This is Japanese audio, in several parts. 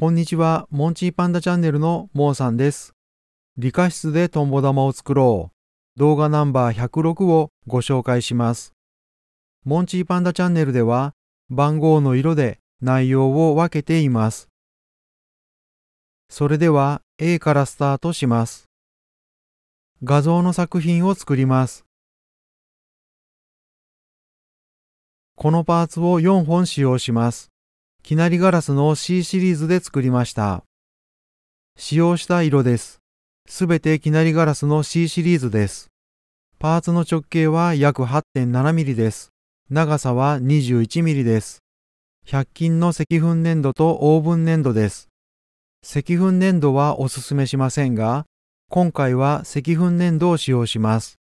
こんにちは、モンチーパンダチャンネルのモーさんです。理科室でトンボ玉を作ろう。動画ナンバー106をご紹介します。モンチーパンダチャンネルでは番号の色で内容を分けています。それでは A からスタートします。画像の作品を作ります。このパーツを4本使用します。きなりガラスの C シリーズで作りました。使用した色です。すべてきなりガラスの C シリーズです。パーツの直径は約8 7ミリです。長さは2 1ミリです。100均の積粉粘土とオーブン粘土です。積粉粘土はおすすめしませんが、今回は積粉粘土を使用します。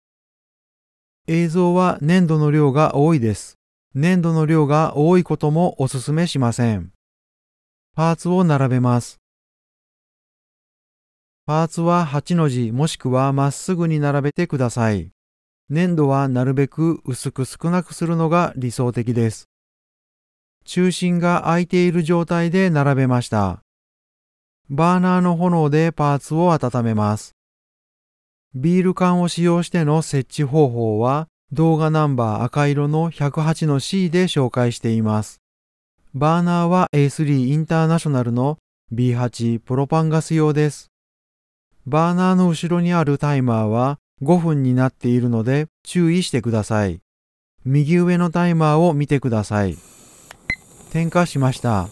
映像は粘土の量が多いです。粘土の量が多いこともおすすめしません。パーツを並べます。パーツは8の字もしくはまっすぐに並べてください。粘土はなるべく薄く少なくするのが理想的です。中心が空いている状態で並べました。バーナーの炎でパーツを温めます。ビール缶を使用しての設置方法は動画ナンバー赤色の 108-C ので紹介しています。バーナーは A3 インターナショナルの B8 プロパンガス用です。バーナーの後ろにあるタイマーは5分になっているので注意してください。右上のタイマーを見てください。点火しました。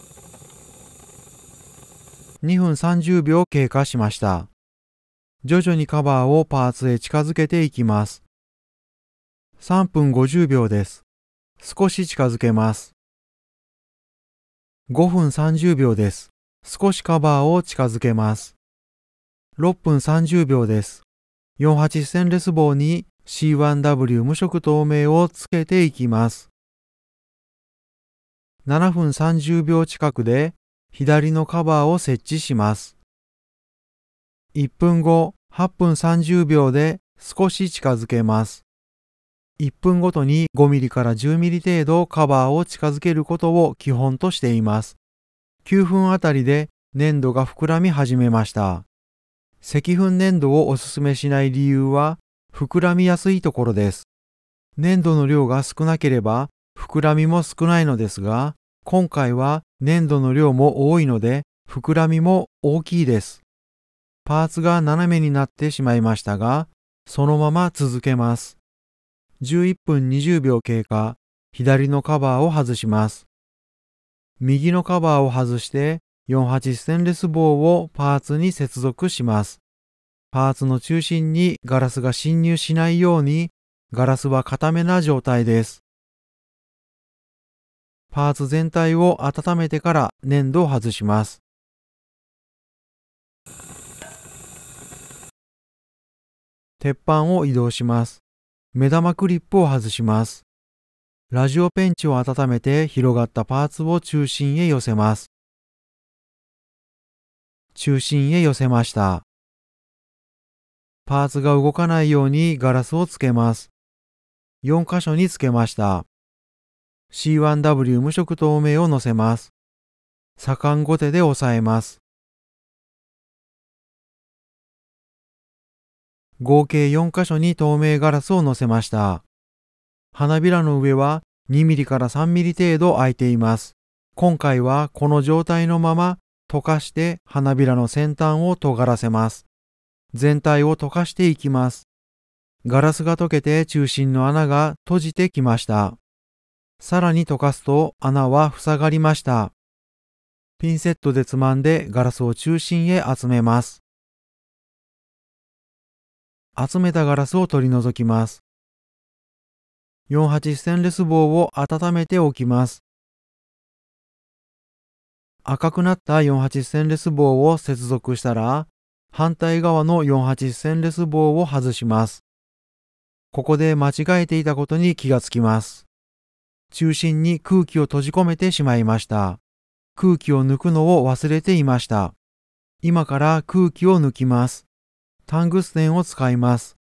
2分30秒経過しました。徐々にカバーをパーツへ近づけていきます。3分50秒です。少し近づけます。5分30秒です。少しカバーを近づけます。6分30秒です。48ステンレス棒に C1W 無色透明をつけていきます。7分30秒近くで左のカバーを設置します。1分後、8分30秒で少し近づけます。1分ごとに 5mm から 10mm 程度カバーを近づけることを基本としています。9分あたりで粘土が膨らみ始めました。積粉粘土をおすすめしない理由は膨らみやすいところです。粘土の量が少なければ膨らみも少ないのですが、今回は粘土の量も多いので膨らみも大きいです。パーツが斜めになってしまいましたが、そのまま続けます。11分20秒経過、左のカバーを外します。右のカバーを外して48ステンレス棒をパーツに接続します。パーツの中心にガラスが侵入しないようにガラスは固めな状態です。パーツ全体を温めてから粘土を外します。鉄板を移動します。目玉クリップを外します。ラジオペンチを温めて広がったパーツを中心へ寄せます。中心へ寄せました。パーツが動かないようにガラスをつけます。4箇所につけました。C1W 無色透明を乗せます。左官後手で押さえます。合計4箇所に透明ガラスを乗せました。花びらの上は2ミリから3ミリ程度空いています。今回はこの状態のまま溶かして花びらの先端を尖らせます。全体を溶かしていきます。ガラスが溶けて中心の穴が閉じてきました。さらに溶かすと穴は塞がりました。ピンセットでつまんでガラスを中心へ集めます。集めたガラスを取り除きます。48ステンレス棒を温めておきます。赤くなった48ステンレス棒を接続したら、反対側の48ステンレス棒を外します。ここで間違えていたことに気がつきます。中心に空気を閉じ込めてしまいました。空気を抜くのを忘れていました。今から空気を抜きます。タングステンを使います。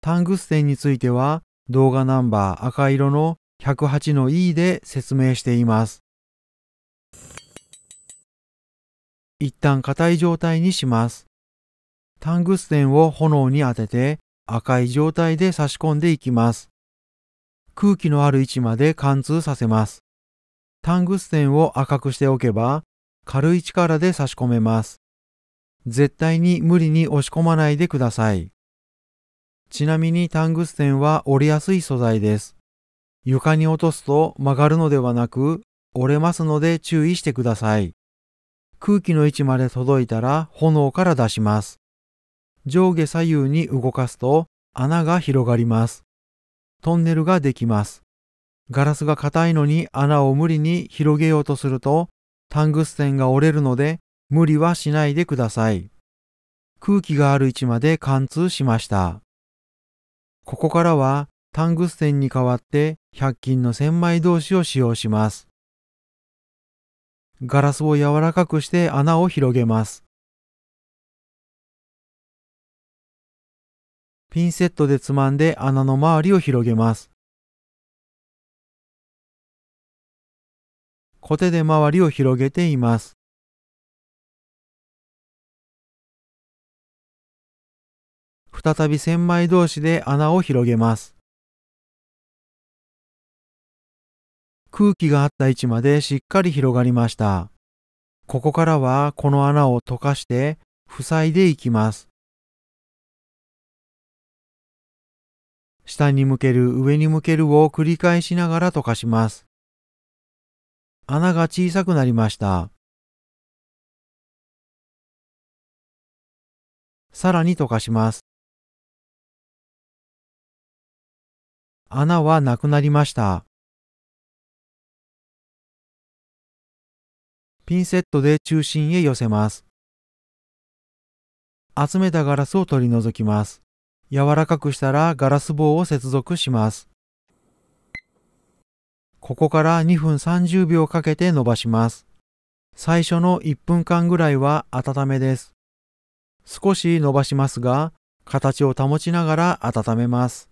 タングステンについては動画ナンバー赤色の108の E で説明しています。一旦硬い状態にします。タングステンを炎に当てて赤い状態で差し込んでいきます。空気のある位置まで貫通させます。タングステンを赤くしておけば軽い力で差し込めます。絶対に無理に押し込まないでください。ちなみにタングステンは折れやすい素材です。床に落とすと曲がるのではなく折れますので注意してください。空気の位置まで届いたら炎から出します。上下左右に動かすと穴が広がります。トンネルができます。ガラスが硬いのに穴を無理に広げようとするとタングステンが折れるので無理はしないでください。空気がある位置まで貫通しました。ここからはタングステンに代わって100均の千枚同士を使用します。ガラスを柔らかくして穴を広げます。ピンセットでつまんで穴の周りを広げます。コテで周りを広げています。再び千枚同士で穴を広げます。空気があった位置までしっかり広がりました。ここからはこの穴を溶かして塞いでいきます。下に向ける上に向けるを繰り返しながら溶かします。穴が小さくなりました。さらに溶かします。穴はなくなりました。ピンセットで中心へ寄せます。集めたガラスを取り除きます。柔らかくしたらガラス棒を接続します。ここから2分30秒かけて伸ばします。最初の1分間ぐらいは温めです。少し伸ばしますが、形を保ちながら温めます。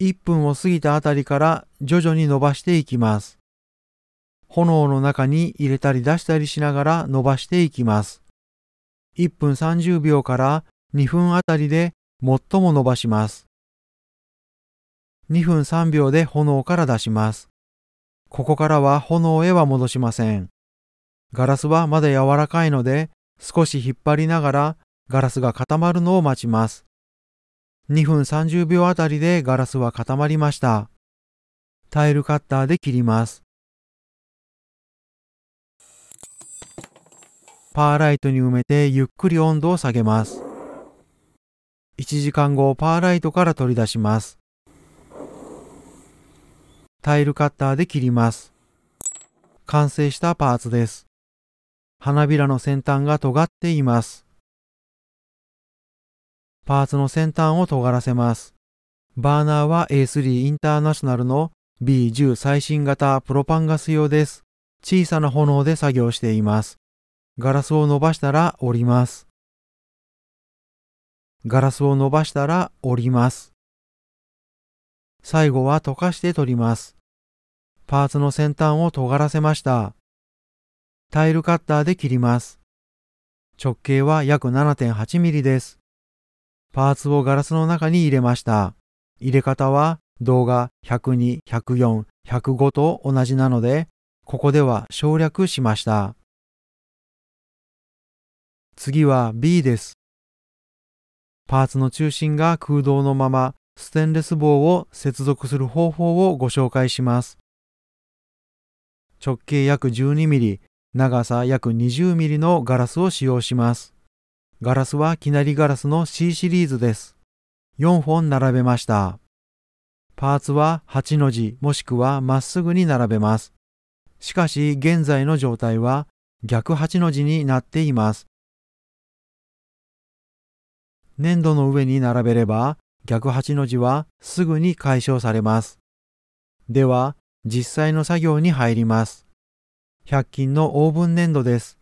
1分を過ぎたあたりから徐々に伸ばしていきます。炎の中に入れたり出したりしながら伸ばしていきます。1分30秒から2分あたりで最も伸ばします。2分3秒で炎から出します。ここからは炎へは戻しません。ガラスはまだ柔らかいので少し引っ張りながらガラスが固まるのを待ちます。2分30秒あたりでガラスは固まりました。タイルカッターで切ります。パーライトに埋めてゆっくり温度を下げます。1時間後、パーライトから取り出します。タイルカッターで切ります。完成したパーツです。花びらの先端が尖っています。パーツの先端を尖らせます。バーナーは A3 インターナショナルの B10 最新型プロパンガス用です。小さな炎で作業しています。ガラスを伸ばしたら折ります。ガラスを伸ばしたら折ります。最後は溶かして取ります。パーツの先端を尖らせました。タイルカッターで切ります。直径は約7.8ミリです。パーツをガラスの中に入れました。入れ方は動画102、104、105と同じなので、ここでは省略しました。次は B です。パーツの中心が空洞のまま、ステンレス棒を接続する方法をご紹介します。直径約1 2ミリ、長さ約2 0ミリのガラスを使用します。ガラスはきなりガラスの C シリーズです。4本並べました。パーツは8の字もしくはまっすぐに並べます。しかし現在の状態は逆8の字になっています。粘土の上に並べれば逆8の字はすぐに解消されます。では実際の作業に入ります。100均のオーブン粘土です。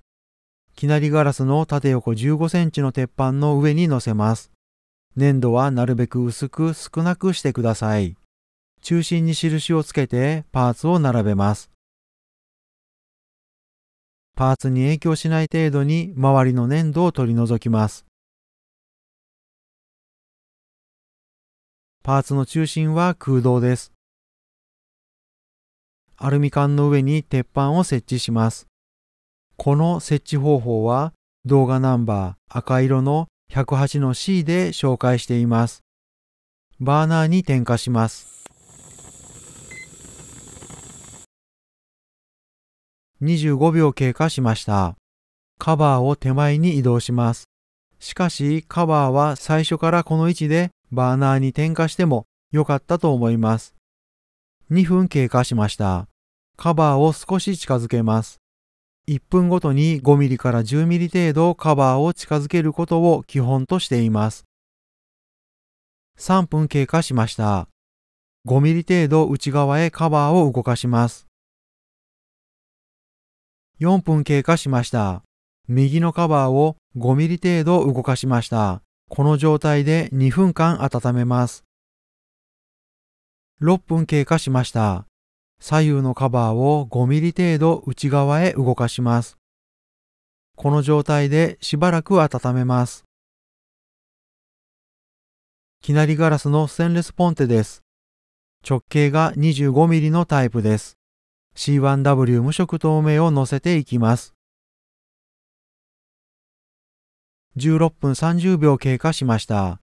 きなりガラスの縦横15センチの鉄板の上に乗せます。粘土はなるべく薄く少なくしてください。中心に印をつけてパーツを並べます。パーツに影響しない程度に周りの粘土を取り除きます。パーツの中心は空洞です。アルミ缶の上に鉄板を設置します。この設置方法は動画ナンバー赤色の108の C で紹介しています。バーナーに点火します。25秒経過しました。カバーを手前に移動します。しかしカバーは最初からこの位置でバーナーに点火しても良かったと思います。2分経過しました。カバーを少し近づけます。1分ごとに 5mm から 10mm 程度カバーを近づけることを基本としています。3分経過しました。5mm 程度内側へカバーを動かします。4分経過しました。右のカバーを 5mm 程度動かしました。この状態で2分間温めます。6分経過しました。左右のカバーを5ミリ程度内側へ動かします。この状態でしばらく温めます。きなりガラスのステンレスポンテです。直径が2 5ミリのタイプです。C1W 無色透明を乗せていきます。16分30秒経過しました。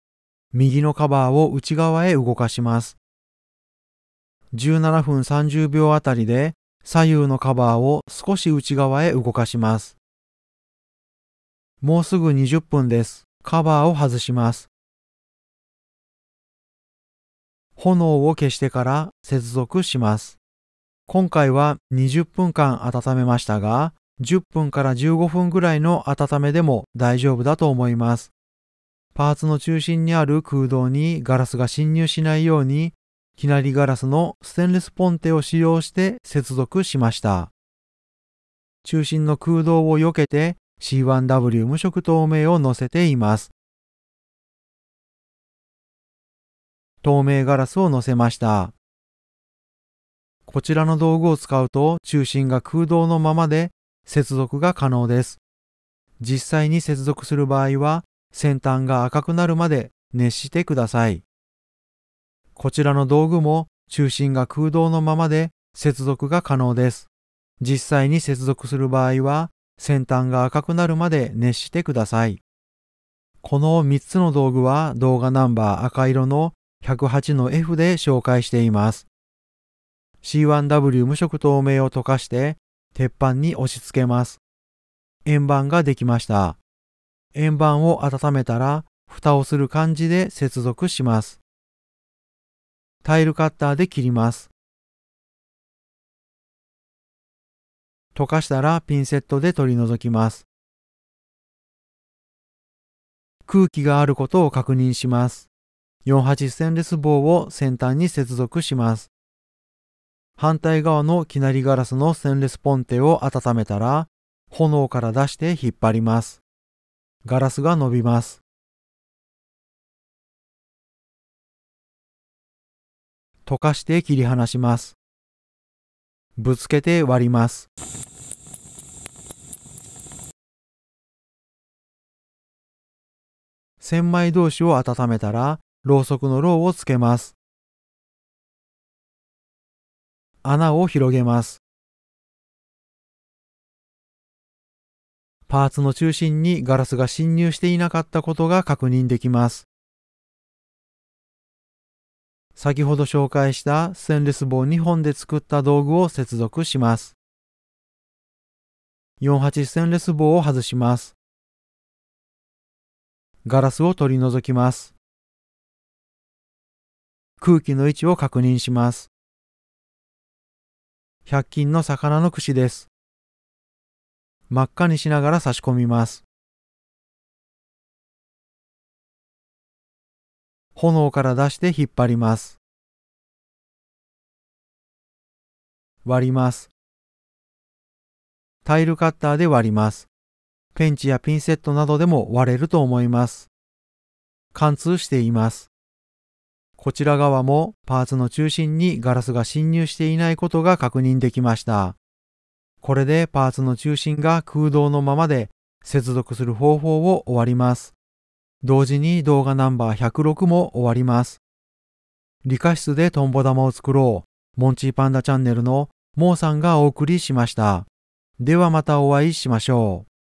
右のカバーを内側へ動かします。17分30秒あたりで左右のカバーを少し内側へ動かします。もうすぐ20分です。カバーを外します。炎を消してから接続します。今回は20分間温めましたが、10分から15分ぐらいの温めでも大丈夫だと思います。パーツの中心にある空洞にガラスが侵入しないようにきなりガラスのステンレスポンテを使用して接続しました。中心の空洞を避けて C1W 無色透明を乗せています。透明ガラスを乗せました。こちらの道具を使うと中心が空洞のままで接続が可能です。実際に接続する場合は先端が赤くなるまで熱してください。こちらの道具も中心が空洞のままで接続が可能です。実際に接続する場合は先端が赤くなるまで熱してください。この3つの道具は動画ナンバー赤色の108の F で紹介しています。C1W 無色透明を溶かして鉄板に押し付けます。円盤ができました。円盤を温めたら蓋をする感じで接続します。タイルカッターで切ります。溶かしたらピンセットで取り除きます。空気があることを確認します。48ステンレス棒を先端に接続します。反対側のきなりガラスのステンレスポンテを温めたら、炎から出して引っ張ります。ガラスが伸びます。溶かして切り離します。ぶつけて割ります。千枚同士を温めたら、ろうそくのろうをつけます。穴を広げます。パーツの中心にガラスが侵入していなかったことが確認できます。先ほど紹介したステンレス棒2本で作った道具を接続します。48ステンレス棒を外します。ガラスを取り除きます。空気の位置を確認します。100均の魚の串です。真っ赤にしながら差し込みます。炎から出して引っ張ります。割ります。タイルカッターで割ります。ペンチやピンセットなどでも割れると思います。貫通しています。こちら側もパーツの中心にガラスが侵入していないことが確認できました。これでパーツの中心が空洞のままで接続する方法を終わります。同時に動画ナンバー106も終わります。理科室でトンボ玉を作ろう。モンチーパンダチャンネルのモーさんがお送りしました。ではまたお会いしましょう。